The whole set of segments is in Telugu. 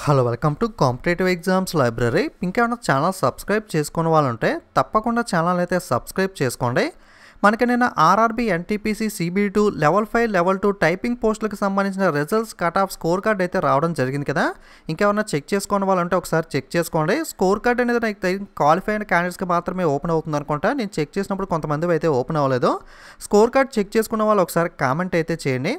hello welcome to competitive exams library ఇంకేమైనా ఛానల్ సబ్స్క్రైబ్ చేసుకునే ఉంటే తప్పకుండా ఛానల్ అయితే సబ్స్క్రైబ్ చేసుకోండి మనకి నిన్న RRB NTPC CB two level five level two typing పోస్టులకు సంబంధించిన results cut off score card అయితే రావడం జరిగింది కదా ఇంకేమన్నా చెక్ చేసుకోని వాళ్ళంటే ఒకసారి చెక్ చేసుకోండి స్కోర్ కార్డ్ అనేది నాకు క్వాలిఫై అయిన క్యాండిడేట్స్కి మాత్రమే ఓపెన్ అవుతుంది అనుకుంటా నేను చెక్ చేసినప్పుడు కొంతమంది అయితే ఓపెన్ అవ్వలేదు స్కోర్ కార్డ్ చెక్ చేసుకున్న వాళ్ళు ఒకసారి కామెంట్ అయితే చేయండి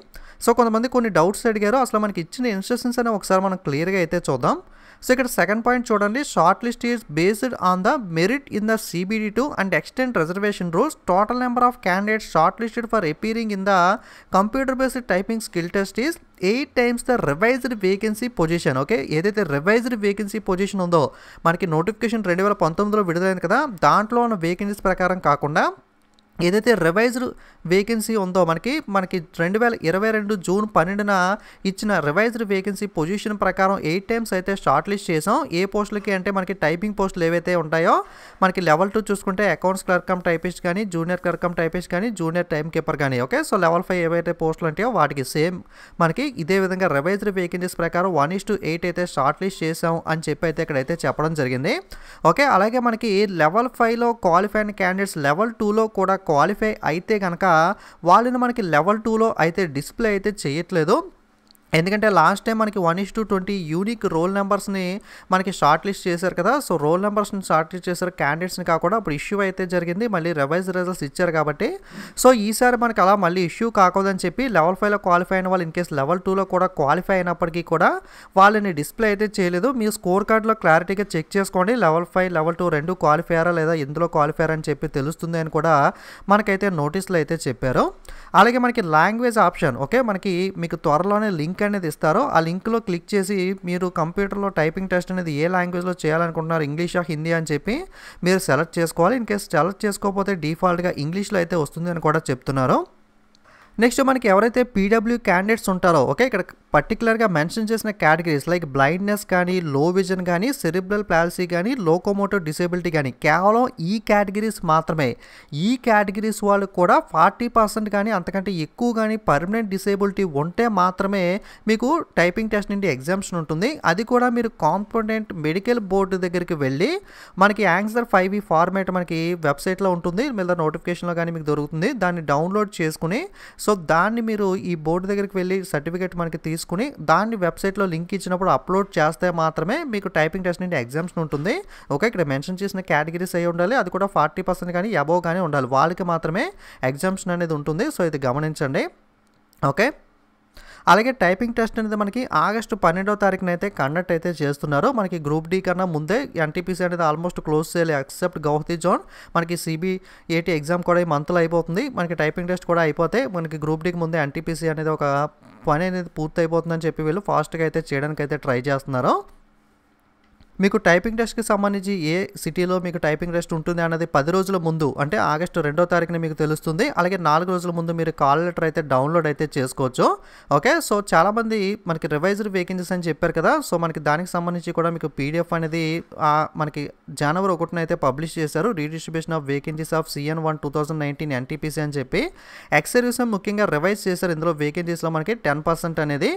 సో కొంతమంది కొన్ని డౌట్స్ అడిగారు అసలు మనకి ఇచ్చిన ఇన్స్ట్రక్షన్స్ అనేవి ఒకసారి మనం క్లియర్గా అయితే చూద్దాం సో ఇక్కడ సెకండ్ పాయింట్ చూడండి short list is based on the merit in the CBT two and extent reservation rules total number of candidates short listed for appearing in the computer based typing skill test is eight times the revised vacancy position okay ఏదైతే రివైజ్డ్ వేకెన్సీ పొజిషన్ ఉందో మనకి నోటిఫికేషన్ రెండు వేల పంతొమ్మిదిలో విడుదలైంది కదా దాంట్లో ఉన్న వేకెన్సీస్ ప్రకారం కాకుండా ఏదైతే రివైజ్డ్ వేకెన్సీ ఉందో మనకి మనకి రెండు వేల ఇరవై రెండు జూన్ పన్నెండున ఇచ్చిన రివైజ్డ్ వేకెన్సీ పొజిషన్ ప్రకారం ఎయిట్ టైమ్స్ అయితే షార్ట్ లిస్ట్ చేసాం ఏ పోస్టులకి అంటే మనకి టైపింగ్ పోస్టులు ఏవైతే ఉంటాయో మనకి లెవెల్ టూ చూసుకుంటే అకౌంట్స్ కమ్ టైపిస్ట్ కానీ జూనియర్ కమ్ టైపిస్ట్ కానీ జూనియర్ టైం కీపర్ కానీ ఓకే సో లెవెల్ ఫైవ్ ఏవైతే పోస్టులు ఉంటాయో వాటికి సేమ్ మనకి ఇదే విధంగా రివైజ్డ్ వేకెన్సీస్ ప్రకారం వన్ ఇస్ టు ఎయిట్ అయితే షార్ట్ లిస్ట్ చేసాం అని చెప్పి అయితే ఇక్కడైతే చెప్పడం జరిగింది ఓకే అలాగే మనకి లెవెల్ ఫైవ్లో క్వాలిఫైన్ క్యాండిడేట్స్ లెవెల్ టూలో కూడా క్వాలిఫై అయితే కనుక వాళ్ళని మనకి లెవెల్ టూలో అయితే డిస్ప్లే అయితే చేయట్లేదు ఎందుకంటే లాస్ట్ టైం మనకి one is to twenty unique roll నెంబర్స్ని మనకి షార్ట్ లిస్ట్ చేశారు కదా సో రోల్ నెంబర్స్ని షార్ట్ లిస్ట్ చేశారు క్యాండిడేట్స్ని కాకుండా అప్పుడు ఇష్యూ అయితే జరిగింది మళ్ళీ రివైజ్ రిజల్ట్స్ ఇచ్చారు కాబట్టి సో ఈసారి మనకి అలా మళ్ళీ ఇష్యూ కాకూడదని చెప్పి లెవెల్ ఫైవ్లో క్వాలిఫై అయిన వాళ్ళు ఇన్ కేస్ లెవెల్ టూలో కూడా క్వాలిఫై అయినప్పటికీ కూడా వాళ్ళని డిస్ప్లే అయితే చేయలేదు మీ స్కోర్ కార్డ్లో క్లారిటీగా చెక్ చేసుకోండి లెవెల్ ఫైవ్ లెవెల్ టూ రెండు క్వాలిఫై లేదా ఎందులో క్వాలిఫై అని చెప్పి తెలుస్తుంది అని కూడా మనకైతే నోటీసులు అయితే చెప్పారు అలాగే మనకి లాంగ్వేజ్ ఆప్షన్ ఓకే మనకి మీకు త్వరలోనే లింక్ అనేది ఇస్తారో ఆ లింక్లో క్లిక్ చేసి మీరు కంప్యూటర్లో టైపింగ్ టెస్ట్ అనేది ఏ లాంగ్వేజ్లో చేయాలనుకుంటున్నారు ఇంగ్లీషా హిందీ అని చెప్పి మీరు సెలెక్ట్ చేసుకోవాలి ఇన్ కేసు సెలెక్ట్ చేసుకోకపోతే డిఫాల్ట్గా ఇంగ్లీష్లో అయితే వస్తుంది అని కూడా చెప్తున్నారు నెక్స్ట్ మనకి ఎవరైతే పీడబ్ల్యూ క్యాండిడేట్స్ ఉంటారో ఓకే ఇక్కడ పర్టికులర్గా మెన్షన్ చేసిన కేటగిరీస్ లైక్ బ్లైండ్నెస్ కానీ లో విజన్ కానీ సెరిబ్రల్ ప్యాలసీ కానీ లోకోమోటివ్ డిసేబిలిటీ కానీ కేవలం ఈ కేటగిరీస్ మాత్రమే ఈ కేటగిరీస్ వాళ్ళు కూడా ఫార్టీ పర్సెంట్ కానీ అంతకంటే ఎక్కువ కానీ పర్మనెంట్ డిసేబిలిటీ ఉంటే మాత్రమే మీకు టైపింగ్ టెస్ట్ నుండి ఎగ్జామ్షన్ ఉంటుంది అది కూడా మీరు కాంపిటెంట్ మెడికల్ బోర్డు దగ్గరికి వెళ్ళి మనకి యాంగ్జర్ ఫైవ్ ఈ ఫార్మేట్ మనకి వెబ్సైట్లో ఉంటుంది మీద నోటిఫికేషన్లో కానీ మీకు దొరుకుతుంది దాన్ని డౌన్లోడ్ చేసుకుని సో దాన్ని మీరు ఈ బోర్డు దగ్గరికి వెళ్ళి సర్టిఫికేట్ మనకి తీసుకుని దాన్ని వెబ్సైట్లో లింక్ ఇచ్చినప్పుడు అప్లోడ్ చేస్తే మాత్రమే మీకు టైపింగ్ టెస్ట్ నుండి ఎగ్జామ్స్ ఉంటుంది ఓకే ఇక్కడ మెన్షన్ చేసిన కేటగిరీస్ అయి ఉండాలి అది కూడా ఫార్టీ పర్సెంట్ కానీ అబోవ్ కానీ ఉండాలి వాళ్ళకి మాత్రమే ఎగ్జామ్స్ అనేది ఉంటుంది సో ఇది గమనించండి ఓకే అలాగే టైపింగ్ టెస్ట్ అనేది మనకి ఆగస్టు పన్నెండో తారీఖున అయితే కండక్ట్ అయితే చేస్తున్నారు మనకి గ్రూప్ డి కన్నా ముందే ఎన్టీపీసీ అనేది ఆల్మోస్ట్ క్లోజ్ చేయాలి ఎక్సెప్ట్ గౌహతి జోన్ మనకి సిబిఏటి ఎగ్జామ్ కూడా ఈ మంత్లో అయిపోతుంది మనకి టైపింగ్ టెస్ట్ కూడా అయిపోతే మనకి గ్రూప్ డికి ముందే ఎన్టీపీసీ అనేది ఒక పని అనేది పూర్తి అయిపోతుందని చెప్పి వీళ్ళు ఫాస్ట్గా అయితే చేయడానికి అయితే ట్రై చేస్తున్నారు మీకు టైపింగ్ టెస్ట్కి సంబంధించి ఏ సిటీలో మీకు టైపింగ్ టెస్ట్ ఉంటుంది అన్నది పది రోజుల ముందు అంటే ఆగస్టు రెండో తారీఖున మీకు తెలుస్తుంది అలాగే నాలుగు రోజుల ముందు మీరు కాల్ లెటర్ అయితే డౌన్లోడ్ అయితే చేసుకోవచ్చు ఓకే సో చాలామంది మనకి రివైజర్ వేకెన్సీస్ అని చెప్పారు కదా సో మనకి దానికి సంబంధించి కూడా మీకు పీడిఎఫ్ అనేది మనకి జనవరి ఒకటిన అయితే పబ్లిష్ చేశారు redistribution of vacancies of CEN one two thousand nineteen NTPC అని చెప్పి ఎక్సర్వ్యూస్ ముఖ్యంగా రివైజ్ చేశారు ఇందులో వేకెన్సీస్లో మనకి టెన్ పర్సెంట్ అనేది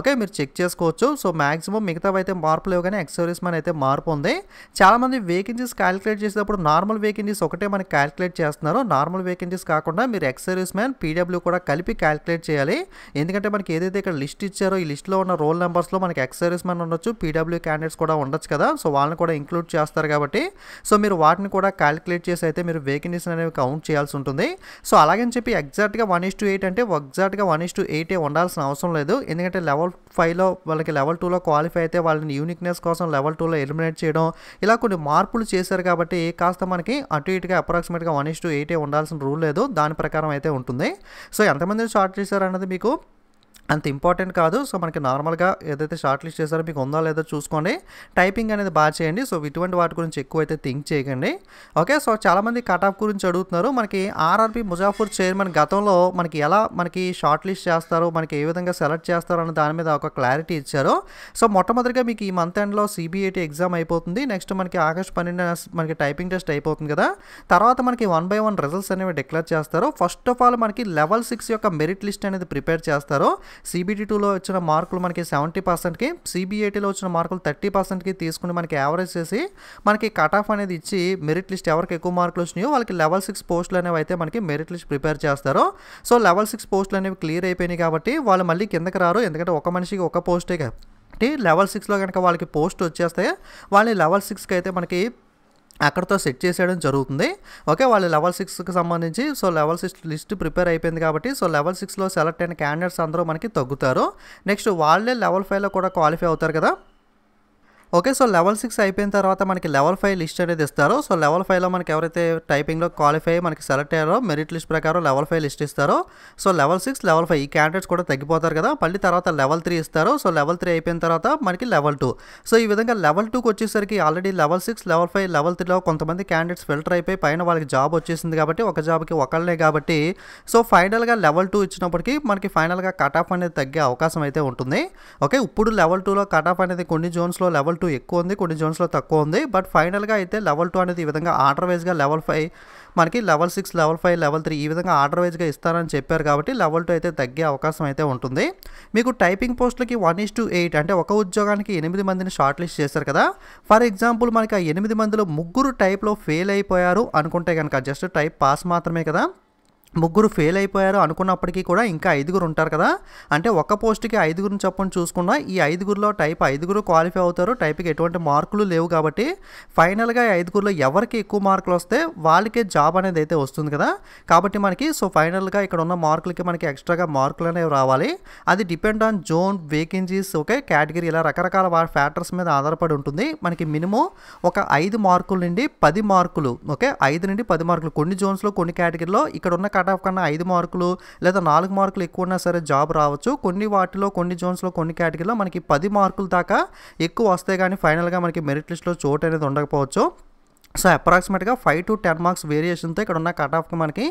ఓకే మీరు చెక్ చేసుకోవచ్చు సో మాక్సిమం మిగతావైతే మార్పులు లేవు కానీ ఎక్సర్వ్యూస్ మన అయితే అయితే మార్పు ఉంది చాలామంది వేకెన్సీస్ క్యాలిక్యులేట్ చేసేటప్పుడు నార్మల్ వేకెన్సీస్ ఒకటే మనకి క్యాలిక్యులేట్ చేస్తున్నారు నార్మల్ వేకెన్సీస్ కాకుండా మీరు ఎక్సర్వీస్ మ్యాన్ పీడబ్ల్యూ కూడా కలిపి క్యాలిక్యులేట్ చేయాలి ఎందుకంటే మనకి ఏదైతే ఇక్కడ లిస్ట్ ఇచ్చారో ఈ లిస్ట్లో ఉన్న రోల్ నెంబర్స్లో మనకి ఎక్సర్వీస్ మ్యాన్ ఉండొచ్చు పీడబ్ల్యూ క్యాండిడేట్స్ కూడా ఉండొచ్చు కదా సో వాళ్ళని కూడా ఇంక్లూడ్ చేస్తారు కాబట్టి సో మీరు వాటిని కూడా క్యాలిక్యులేట్ చేసి అయితే మీరు వేకెన్సీస్ అనేవి కౌంట్ చేయాల్సి ఉంటుంది సో అలాగని చెప్పి ఎగ్జాక్ట్గా వన్ ఇస్ టు ఎయిట్ అంటే ఎగ్జాక్ట్గా వన్ ఇస్ టు ఎయిటే ఉండాల్సిన అవసరం లేదు ఎందుకంటే లెవెల్ ఫైవ్లో వాళ్ళకి లెవెల్ టూలో క్వాలిఫై అయితే వాళ్ళని యూనిక్నెస్ కోసం లెవెల్ టూలో ఫార్ములా ఎలిమినేట్ చేయడం ఇలా కొన్ని మార్పులు చేశారు కాబట్టి కాస్త మనకి అటు ఇటుగా అప్రాక్సిమేట్గా వన్ ఇస్ టు ఎయిటే ఉండాల్సిన రూల్ లేదు దాని ప్రకారం అయితే ఉంటుంది సో ఎంతమంది షార్ట్ చేశారు అన్నది మీకు అంత ఇంపార్టెంట్ కాదు సో మనకి నార్మల్గా ఏదైతే షార్ట్ లిస్ట్ చేశారో మీకు ఉందా లేదో చూసుకోండి టైపింగ్ అనేది బాగా చేయండి సో ఇటువంటి వాటి గురించి ఎక్కువైతే థింక్ చేయకండి ఓకే సో చాలామంది కటాఫ్ గురించి అడుగుతున్నారు మనకి ఆర్ఆర్పి ముజాఫర్ చైర్మన్ గతంలో మనకి ఎలా మనకి షార్ట్ లిస్ట్ చేస్తారో మనకి ఏ విధంగా సెలెక్ట్ చేస్తారో అన్న దాని మీద ఒక క్లారిటీ ఇచ్చారు సో మొట్టమొదటిగా మీకు ఈ మంత్ ఎండ్లో సిబిఐటి ఎగ్జామ్ అయిపోతుంది నెక్స్ట్ మనకి ఆగస్ట్ పన్నెండు మనకి టైపింగ్ టెస్ట్ అయిపోతుంది కదా తర్వాత మనకి వన్ బై వన్ రిజల్ట్స్ అనేవి డిక్లేర్ చేస్తారు ఫస్ట్ ఆఫ్ ఆల్ మనకి లెవెల్ సిక్స్ యొక్క మెరిట్ లిస్ట్ అనేది ప్రిపేర్ చేస్తారు సిబిటీ టూలో వచ్చిన మార్కులు మనకి సెవెంటీ పర్సెంట్కి సిబిఐటీలో వచ్చిన మార్కులు థర్టీ పర్సెంట్కి తీసుకుని మనకి యావరేజ్ చేసి మనకి కట్ ఆఫ్ అనేది ఇచ్చి మెరిట్ లిస్ట్ ఎవరికి ఎక్కువ మార్కులు వచ్చినాయో వాళ్ళకి లెవెల్ సిక్స్ పోస్టులు అనేవి అయితే మనకి మెరిట్ లిస్ట్ ప్రిపేర్ చేస్తారు సో లెవెల్ సిక్స్ పోస్టులు అనేవి క్లియర్ అయిపోయినాయి కాబట్టి వాళ్ళు మళ్ళీ కిందకి రారు ఎందుకంటే ఒక మనిషికి ఒక పోస్టే కాబట్టి లెవెల్ సిక్స్లో కనుక వాళ్ళకి పోస్ట్ వచ్చేస్తే వాళ్ళని లెవెల్ సిక్స్కి అయితే మనకి అక్కడతో సెట్ చేసేయడం జరుగుతుంది ఓకే వాళ్ళు లెవెల్ సిక్స్కి సంబంధించి so level six list prepare అయిపోయింది కాబట్టి సో లెవెల్ సిక్స్లో సెలెక్ట్ అయిన క్యాండిడేట్స్ అందరూ మనకి తగ్గుతారు నెక్స్ట్ వాళ్ళే లెవెల్ ఫైవ్లో కూడా క్వాలిఫై అవుతారు కదా ఓకే సో లెవెల్ సిక్స్ అయిపోయిన తర్వాత మనకి లెవెల్ ఫైవ్ లిస్ట్ అనేది ఇస్తారు సో లెవెల్ ఫైవ్లో మనకి ఎవరైతే టైపింగ్లో క్వాలిఫై మనకి సెలెక్ట్ అయ్యారో మెరిట్ లిస్ట్ ప్రకారం లెవెల్ ఫైవ్ లిస్ట్ ఇస్తారో so level six level five ఈ క్యాండిడేట్స్ కూడా తగ్గిపోతారు కదా మళ్ళీ తర్వాత లెవెల్ త్రీ ఇస్తారు సో లెవెల్ త్రీ అయిపోయిన తర్వాత మనకి లెవెల్ టూ సో ఈ విధంగా లెవెల్ టూకి వచ్చేసరికి already level six level five level త్రీలో కొంతమంది క్యాండిడేట్స్ ఫిల్టర్ అయిపోయి పైన వాళ్ళకి జాబ్ వచ్చేసింది కాబట్టి ఒక జాబ్కి ఒకళ్ళే కాబట్టి సో ఫైనల్గా లెవెల్ టూ ఇచ్చినప్పటికీ మనకి ఫైనల్గా కట్ ఆఫ్ అనేది తగ్గే అవకాశం అయితే ఉంటుంది ఓకే ఇప్పుడు లెవెల్ టూలో కట్ ఆఫ్ అనేది కొన్ని జోన్స్లో లెవెల్ టూ ఎక్కువ ఉంది కొన్ని జోన్స్లో తక్కువ ఉంది బట్ ఫైనల్గా అయితే లెవెల్ టూ అనేది ఈ విధంగా ఆర్డర్ వైజ్గా లెవెల్ ఫైవ్ మనకి level six level five level three ఈ విధంగా ఆర్డర్ వైజ్గా ఇస్తారని చెప్పారు కాబట్టి లెవెల్ టూ అయితే తగ్గే అవకాశం అయితే ఉంటుంది మీకు టైపింగ్ పోస్టులకి వన్ ఈస్ టు ఎయిట్ అంటే ఒక ఉద్యోగానికి ఎనిమిది మందిని షార్ట్ లిస్ట్ చేశారు కదా ఫర్ ఎగ్జాంపుల్ మనకి ఆ ఎనిమిది మందిలో ముగ్గురు టైప్లో ఫెయిల్ అయిపోయారు అనుకుంటే కనుక జస్ట్ టైప్ పాస్ మాత్రమే కదా ముగ్గురు ఫెయిల్ అయిపోయారు అనుకున్నప్పటికీ కూడా ఇంకా ఐదుగురు ఉంటారు కదా అంటే ఒక్క పోస్ట్కి ఐదుగురిని చెప్పని చూసుకున్నా ఈ ఐదుగురిలో టైప్ ఐదుగురు క్వాలిఫై అవుతారు టైప్కి ఎటువంటి మార్కులు లేవు కాబట్టి ఫైనల్గా ఐదుగురిలో ఎవరికి ఎక్కువ మార్కులు వస్తే వాళ్ళకే జాబ్ అనేది అయితే వస్తుంది కదా కాబట్టి మనకి సో ఫైనల్గా ఇక్కడ ఉన్న మార్కులకి మనకి ఎక్స్ట్రాగా మార్కులు అనేవి రావాలి అది depend on zone vacancies okay category ఇలా రకరకాల ఫ్యాక్టర్స్ మీద ఆధారపడి ఉంటుంది మనకి మినిమం ఒక ఐదు మార్కుల నుండి పది మార్కులు ఓకే ఐదు నుండి పది మార్కులు కొన్ని జోన్స్లో కొన్ని కేటగిరీలో ఇక్కడ ఉన్న కట్ ఆఫ్ కన్నా ఐదు మార్కులు లేదా నాలుగు మార్కులు ఎక్కువ ఉన్నా సరే జాబ్ రావచ్చు కొన్ని వాటిలో కొన్ని జోన్స్లో కొన్ని కేటగిరీలో మనకి పది మార్కుల దాకా ఎక్కువ వస్తే కానీ ఫైనల్గా మనకి మెరిట్ లిస్ట్లో చోటు అనేది ఉండకపోవచ్చు సో అప్రాక్సిమేట్గా ఫైవ్ టు టెన్ మార్క్స్ వేరియేషన్తో ఇక్కడ ఉన్న కట్ ఆఫ్కి మనకి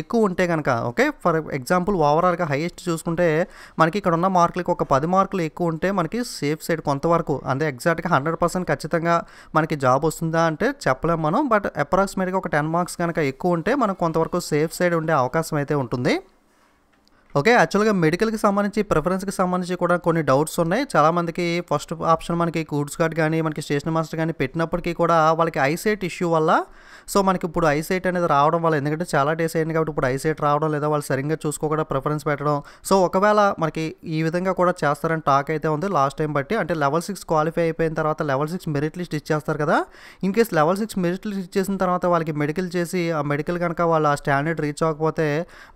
ఎక్కువ ఉంటే కనుక ఓకే ఫర్ ఎగ్జాంపుల్ ఓవరాల్గా హైయెస్ట్ చూసుకుంటే మనకి ఇక్కడ ఉన్న మార్కులకి ఒక పది మార్కులు ఎక్కువ ఉంటే మనకి సేఫ్ సైడ్ కొంతవరకు అంటే ఎగ్జాక్ట్గా హండ్రెడ్ పర్సెంట్ ఖచ్చితంగా మనకి జాబ్ వస్తుందా అంటే చెప్పలేము మనం బట్ అప్రాక్సిమేట్గా ఒక టెన్ మార్క్స్ కనుక ఎక్కువ ఉంటే మనం కొంతవరకు సేఫ్ సైడ్ ఉండే అవకాశం అయితే ఉంటుంది ఓకే యాక్చువల్గా మెడికల్కి సంబంధించి ప్రిఫరెన్స్కి సంబంధించి కూడా కొన్ని డౌట్స్ ఉన్నాయి చాలామందికి ఫస్ట్ ఆప్షన్ మనకి గూడ్స్ కార్డ్ కానీ మనకి స్టేషన్ మాస్టర్ కానీ పెట్టినప్పటికీ కూడా వాళ్ళకి ఐసైట్ ఇష్యూ వల్ల సో మనకి ఇప్పుడు ఐసైట్ అనేది రావడం వల్ల ఎందుకంటే చాలా డేస్ అయింది కాబట్టి ఇప్పుడు ఐసైట్ రావడం లేదా వాళ్ళు సరిగ్గా చూసుకోకుండా ప్రిఫరెన్స్ పెట్టడం సో ఒకవేళ మనకి ఈ విధంగా కూడా చేస్తారని టాక్ అయితే ఉంది లాస్ట్ టైం బట్టి అంటే లెవెల్ సిక్స్ క్వాలిఫై అయిపోయిన తర్వాత లెవెల్ సిక్స్ మెరిట్ లిస్ట్ ఇచ్చేస్తారు కదా in case level six merit list ఇచ్చేసిన తర్వాత వాళ్ళకి మెడికల్ చేసి ఆ మెడికల్ కనుక వాళ్ళు ఆ స్టాండర్డ్ రీచ్ అవ్వకపోతే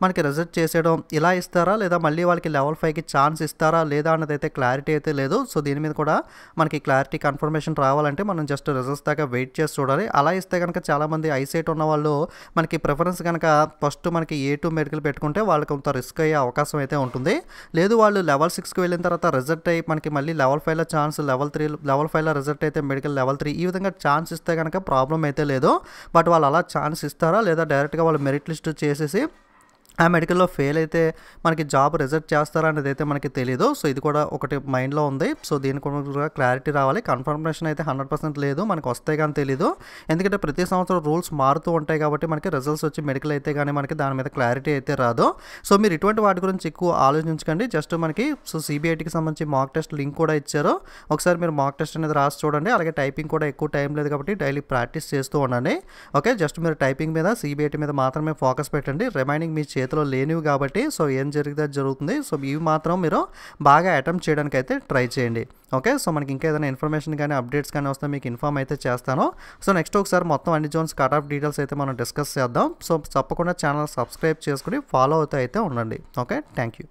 మనకి రిజల్ట్ చేసేయడం ఇలా ఇస్తారా లేదా మళ్ళీ వాళ్ళకి లెవెల్ ఫైవ్కి ఛాన్స్ ఇస్తారా లేదా అన్నది అయితే క్లారిటీ అయితే లేదు సో దీని మీద కూడా మనకి క్లారిటీ కన్ఫర్మేషన్ రావాలంటే మనం జస్ట్ రిజల్ట్స్ దాకా వెయిట్ చేసి చూడాలి అలా ఇస్తే కనుక చాలామంది ఐసైట్ ఉన్న వాళ్ళు మనకి ప్రిఫరెన్స్ కనుక ఫస్ట్ మనకి ఏ టూ మెడికల్ పెట్టుకుంటే వాళ్ళకి కొంత రిస్క్ అయ్యే అవకాశం అయితే ఉంటుంది లేదు వాళ్ళు లెవెల్ సిక్స్కి వెళ్ళిన తర్వాత రిజల్ట్ అయ్యి మనకి మళ్ళీ లెవెల్ ఫైవ్లో ఛాన్స్ లెవెల్ త్రీ లెవెల్ ఫైవ్లో రిజల్ట్ అయితే మెడికల్ లెవెల్ త్రీ ఈ విధంగా ఛాన్స్ ఇస్తే కనుక ప్రాబ్లం అయితే లేదు బట్ వాళ్ళు అలా ఛాన్స్ ఇస్తారా లేదా డైరెక్ట్గా వాళ్ళు మెరిట్ లిస్ట్ చేసేసి ఆ మెడికల్లో ఫెయిల్ అయితే మనకి జాబ్ రిజెక్ట్ చేస్తారా అనేది అయితే మనకి తెలియదు సో ఇది కూడా ఒకటి మైండ్లో ఉంది సో దీని కూడా క్లారిటీ రావాలి కన్ఫర్మేషన్ అయితే హండ్రెడ్ పర్సెంట్ లేదు మనకు వస్తాయి కానీ తెలియదు ఎందుకంటే ప్రతి సంవత్సరం రూల్స్ మారుతూ ఉంటాయి కాబట్టి మనకి రిజల్ట్స్ వచ్చి మెడికల్ అయితే కానీ మనకి దాని మీద క్లారిటీ అయితే రాదు సో మీరు ఇటువంటి వాటి గురించి ఎక్కువ ఆలోచించకండి జస్ట్ మనకి సో సిబిఐటికి సంబంధించి మాక్ టెస్ట్ లింక్ కూడా ఇచ్చారు ఒకసారి మీరు మాక్ టెస్ట్ అనేది రాసి చూడండి అలాగే టైపింగ్ కూడా ఎక్కువ టైం లేదు కాబట్టి డైలీ ప్రాక్టీస్ చేస్తూ ఉండండి ఓకే జస్ట్ మీరు టైపింగ్ మీద సిబిఐటి మీద మాత్రమే ఫోకస్ పెట్టండి రిమైనింగ్ మీ చేతిలో లేనివి కాబట్టి సో ఏం జరిగితే జరుగుతుంది సో ఇవి మాత్రం మీరు బాగా అటెంప్ట్ చేయడానికి అయితే ట్రై చేయండి ఓకే సో మనకి ఇంకా ఏదైనా ఇన్ఫర్మేషన్ కానీ అప్డేట్స్ కానీ వస్తే మీకు ఇన్ఫామ్ అయితే చేస్తాను సో నెక్స్ట్ ఒకసారి మొత్తం అన్ని జోన్స్ కట్ ఆఫ్ డీటెయిల్స్ అయితే మనం డిస్కస్ చేద్దాం సో తప్పకుండా ఛానల్ సబ్స్క్రైబ్ చేసుకుని ఫాలో అవుతూ అయితే ఉండండి ఓకే థ్యాంక్ యూ